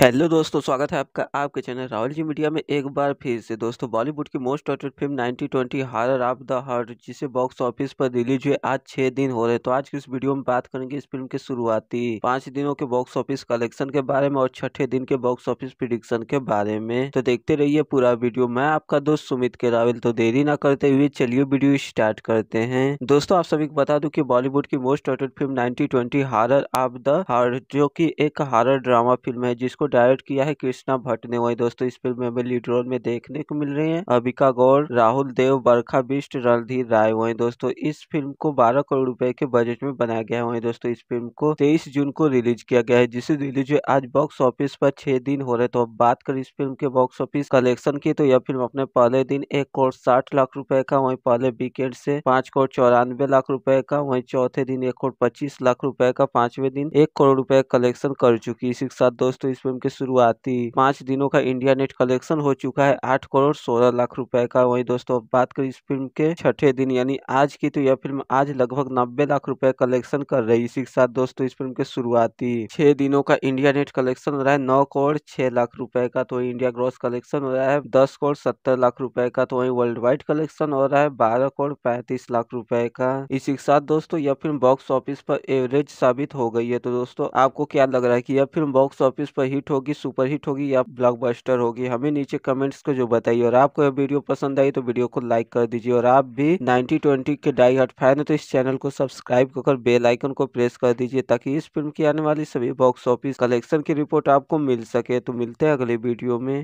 hello दोस्तों स्वागत है आपका आपके चैनल राहुल जी मीडिया में एक बार फिर से दोस्तों बॉलीवुड की most wanted film 1920 horror of the heart जिसे बॉक्स ऑफिस पर रिलीज हुए आज छह दिन हो रहे तो आज की इस वीडियो में बात करेंगे इस फिल्म के शुरुआती पांच दिनों के बॉक्स ऑफिस कलेक्शन के बारे में और छठे दिन के बॉक्स ऑफिस प्रिडिक्शन के बारे में तो देखते रहिए पूरा वीडियो मैं आपका दोस्त सुमित के रावल तो देरी न करते हुए चलिए वीडियो स्टार्ट करते हैं दोस्तों आप सभी को बता दू की बॉलीवुड की most wanted film ninety twenty horror of the heart जो की एक हारर ड्रामा फिल्म है जिसको डायरेक्ट किया है कृष्णा भट्ट ने वही दोस्तों इस फिल्म में लीड रोल में देखने को मिल रही है अबिका गौर राहुल देव बरखा बिस्ट रणधीर राय वही दोस्तों इस फिल्म को बारह करोड़ रूपए के बजट में बनाया गया है वही दोस्तों इस फिल्म को तेईस जून को रिलीज किया गया है जिसे रिलीज आज बॉक्स ऑफिस पर छह दिन हो रहे तो अब बात करें इस फिल्म के बॉक्स ऑफिस कलेक्शन की तो यह फिल्म अपने पहले दिन एक करोड़ साठ लाख रुपए का वहीं पहले वीकेंड से पांच करोड़ चौरानवे लाख रुपए का वहीं चौथे दिन एक करोड़ पच्चीस लाख रुपए का पांचवे दिन एक करोड़ रुपए कलेक्शन कर चुकी है इसी के साथ दोस्तों इस फिल्म के शुरुआती पांच दिनों का इंडिया नेट कलेक्शन हो चुका है आठ करोड़ सोलह लाख रुपए का वही दोस्तों बात करें इस फिल्म के छठे दिन यानी आज की तो यह फिल्म आज लगभग नब्बे लाख रुपए कलेक्शन कर रही इसी के साथ दोस्तों इस फिल्म के शुरुआती छह दिनों का इंडिया नेट कलेक्शन हो रहा है नौ करोड़ छह लाख रुपए का तो इंडिया ग्रॉस कलेक्शन हो रहा है दस करोड़ सत्तर लाख रुपए का तो वही वर्ल्ड वाइड कलेक्शन हो रहा है बारह करोड़ पैंतीस लाख रुपए का इसी के साथ दोस्तों यह फिल्म बॉक्स ऑफिस पर एवरेज साबित हो गई है तो दोस्तों आपको क्या लग रहा है कि यह फिल्म बॉक्स ऑफिस पर हिट हिट होगी सुपर हिट होगी या ब्लॉकबस्टर होगी हमें नीचे कमेंट्स को जो बताइए और आपको यह वीडियो पसंद आई तो वीडियो को लाइक कर दीजिए और आप भी 9020 के डाई हट फैन है तो इस चैनल को सब्सक्राइब कर बेल आइकन को प्रेस कर दीजिए ताकि इस फिल्म की आने वाली सभी बॉक्स ऑफिस कलेक्शन की रिपोर्ट आपको मिल सके तो मिलते हैं अगले वीडियो में